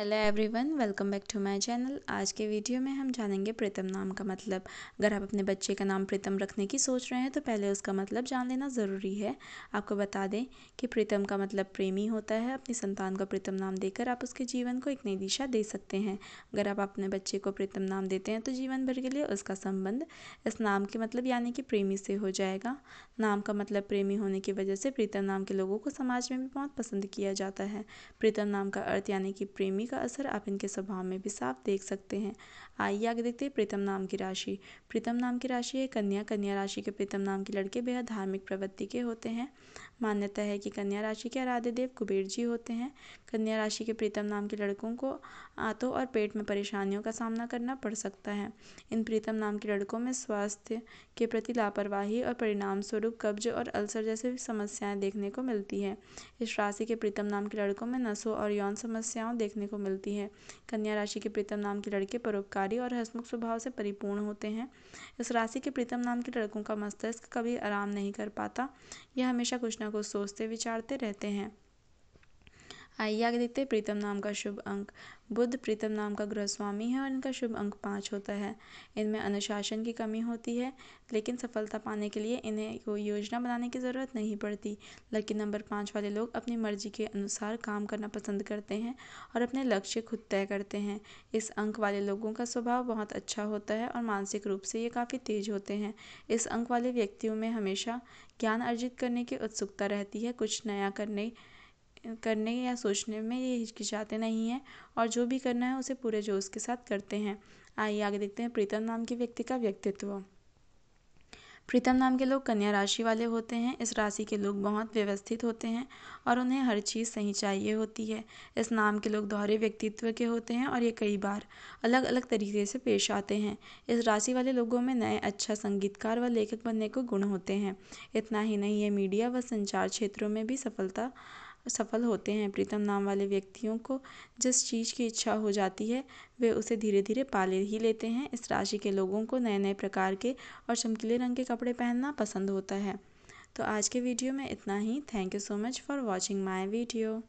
hello everyone welcome back to my channel आज के video में हम जानेंगे प्रीतम नाम का मतलब अगर आप अपने बच्चे का नाम प्रीतम रखने की सोच रहे हैं तो पहले उसका मतलब जान लेना ज़रूरी है आपको बता दें कि प्रीतम का मतलब प्रेमी होता है अपनी संतान को प्रीतम नाम देकर आप उसके जीवन को एक नई दिशा दे सकते हैं अगर आप अपने बच्चे को प्रीतम नाम देते हैं तो जीवन भर के लिए उसका संबंध इस नाम के मतलब यानी कि प्रेमी से हो जाएगा नाम का मतलब प्रेमी होने की वजह से प्रीतम नाम के लोगों को समाज में भी बहुत पसंद किया जाता है प्रीतम नाम का अर्थ यानी कि प्रेमी का असर आप इनके स्वभाव में भी साफ देख सकते हैं आइए आगे देखते हैं प्रीतम नाम की राशि प्रीतम नाम की राशि है कन्या कन्या राशि के प्रीतम नाम के लड़के बेहद धार्मिक प्रवृत्ति के होते हैं मान्यता है कि कन्या राशि के आराध्य देव कुबेर जी होते हैं कन्या राशि के प्रीतम नाम के लड़कों को आंतों और पेट में परेशानियों का सामना करना पड़ सकता है इन प्रीतम नाम के लड़कों में स्वास्थ्य के प्रति लापरवाही और परिणाम स्वरूप कब्ज और अल्सर जैसी समस्याएं देखने को मिलती है इस राशि के प्रीतम नाम के लड़कों में नसों और यौन समस्याओं देखने को मिलती है कन्या राशि के प्रीतम नाम के लड़के परोपकारी और हसमुख स्वभाव से परिपूर्ण होते हैं इस राशि के प्रीतम नाम के लड़कों का मस्तिष्क कभी आराम नहीं कर पाता यह हमेशा कुछ ना को सोचते विचारते रहते हैं आइए आगे देखते हैं प्रीतम नाम का शुभ अंक बुद्ध प्रीतम नाम का गृहस्वामी है और इनका शुभ अंक पाँच होता है इनमें अनुशासन की कमी होती है लेकिन सफलता पाने के लिए इन्हें कोई योजना बनाने की ज़रूरत नहीं पड़ती लकी नंबर पाँच वाले लोग अपनी मर्जी के अनुसार काम करना पसंद करते हैं और अपने लक्ष्य खुद तय करते हैं इस अंक वाले लोगों का स्वभाव बहुत अच्छा होता है और मानसिक रूप से ये काफ़ी तेज होते हैं इस अंक वाले व्यक्तियों में हमेशा ज्ञान अर्जित करने की उत्सुकता रहती है कुछ नया करने करने या सोचने में ये हिचकिचाते नहीं हैं और जो भी करना है उसे पूरे जोश के साथ करते हैं आइए आगे देखते हैं प्रीतम नाम के व्यक्ति का व्यक्तित्व प्रीतम नाम के लोग कन्या राशि वाले होते हैं इस राशि के लोग बहुत व्यवस्थित होते हैं और उन्हें हर चीज़ सही चाहिए होती है इस नाम के लोग दोहरे व्यक्तित्व के होते हैं और ये कई बार अलग अलग तरीके से पेश आते हैं इस राशि वाले लोगों में नए अच्छा संगीतकार व लेखक बनने को गुण होते हैं इतना ही नहीं ये मीडिया व संचार क्षेत्रों में भी सफलता सफल होते हैं प्रीतम नाम वाले व्यक्तियों को जिस चीज़ की इच्छा हो जाती है वे उसे धीरे धीरे पाले ही लेते हैं इस राशि के लोगों को नए नए प्रकार के और चमकीले रंग के कपड़े पहनना पसंद होता है तो आज के वीडियो में इतना ही thank you so much for watching my video